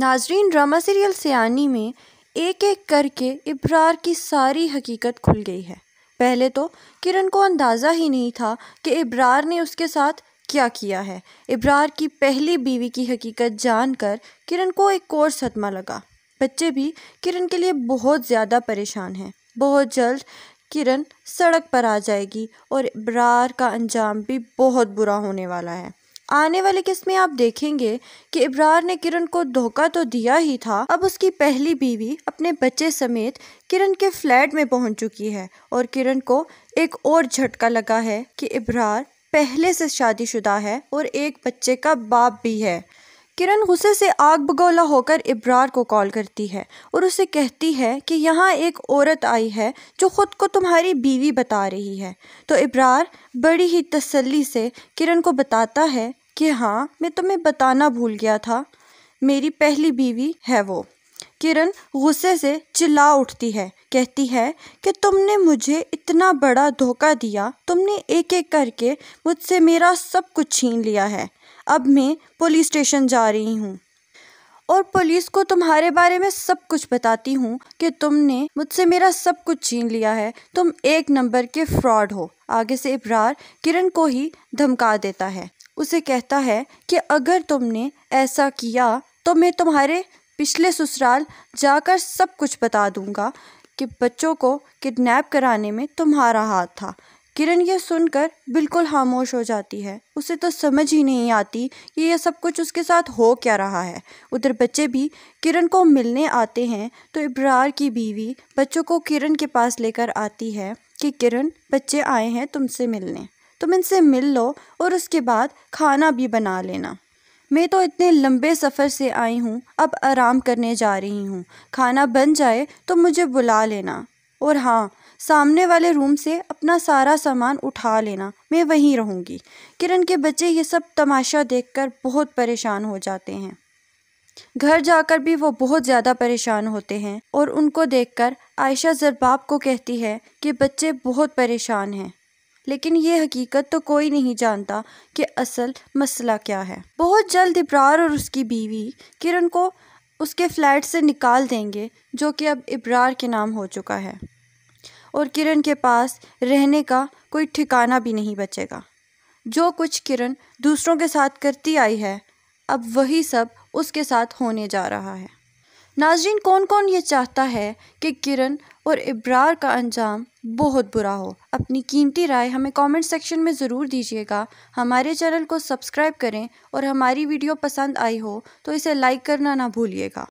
नाजरीन drama serial सियानी में एक एक करके इब्रार की सारी हकीकत खुल गई है पहले तो किरण को अंदाज़ा ही नहीं था कि इब्रार ने उसके साथ क्या किया है इब्रार की पहली बीवी की हकीकत जानकर किरण को एक और सदमा लगा बच्चे भी किरण के लिए बहुत ज़्यादा परेशान हैं बहुत जल्द किरण सड़क पर आ जाएगी और इब्रार का अंजाम भी बहुत बुरा होने वाला है आने वाली किस्त में आप देखेंगे कि इब्रार ने किरण को धोखा तो दिया ही था अब उसकी पहली बीवी अपने बच्चे समेत किरण के फ्लैट में पहुंच चुकी है और किरण को एक और झटका लगा है कि इब्रार पहले से शादीशुदा है और एक बच्चे का बाप भी है किरण गुस्से से आग बगौला होकर इब्रार को कॉल करती है और उसे कहती है कि यहाँ एक औरत आई है जो ख़ुद को तुम्हारी बीवी बता रही है तो इब्रार बड़ी ही तसल्ली से किरण को बताता है कि हाँ मैं तुम्हें बताना भूल गया था मेरी पहली बीवी है वो किरण गुस्से से चिल्ला उठती है कहती है कि तुमने मुझे इतना बड़ा धोखा दिया तुमने एक एक करके मुझसे मेरा सब कुछ छीन लिया है अब मैं पुलिस स्टेशन जा रही हूँ और पुलिस को तुम्हारे बारे में सब कुछ बताती हूँ कि तुमने मुझसे मेरा सब कुछ छीन लिया है तुम एक नंबर के फ्रॉड हो आगे से इब्रार किरण को ही धमका देता है उसे कहता है कि अगर तुमने ऐसा किया तो मैं तुम्हारे पिछले ससुराल जाकर सब कुछ बता दूंगा कि बच्चों को किडनैप कराने में तुम्हारा हाथ था किरण यह सुनकर बिल्कुल खामोश हो जाती है उसे तो समझ ही नहीं आती कि यह सब कुछ उसके साथ हो क्या रहा है उधर बच्चे भी किरण को मिलने आते हैं तो इब्रार की बीवी बच्चों को किरण के पास लेकर आती है कि किरण बच्चे आए हैं तुमसे मिलने तुम इनसे मिल लो और उसके बाद खाना भी बना लेना मैं तो इतने लंबे सफ़र से आई हूँ अब आराम करने जा रही हूँ खाना बन जाए तो मुझे बुला लेना और हाँ सामने वाले रूम से अपना सारा सामान उठा लेना मैं वहीं रहूँगी किरण के बच्चे ये सब तमाशा देखकर बहुत परेशान हो जाते हैं घर जाकर भी वो बहुत ज़्यादा परेशान होते हैं और उनको देखकर आयशा जरबाब को कहती है कि बच्चे बहुत परेशान हैं लेकिन ये हकीकत तो कोई नहीं जानता कि असल मसला क्या है बहुत जल्द इब्रार और उसकी बीवी किरण को उसके फ्लैट से निकाल देंगे जो कि अब इब्रार के नाम हो चुका है और किरण के पास रहने का कोई ठिकाना भी नहीं बचेगा जो कुछ किरण दूसरों के साथ करती आई है अब वही सब उसके साथ होने जा रहा है नाजरीन कौन कौन ये चाहता है कि किरण और इब्रार का अंजाम बहुत बुरा हो अपनी कीमती राय हमें कमेंट सेक्शन में ज़रूर दीजिएगा हमारे चैनल को सब्सक्राइब करें और हमारी वीडियो पसंद आई हो तो इसे लाइक करना ना भूलिएगा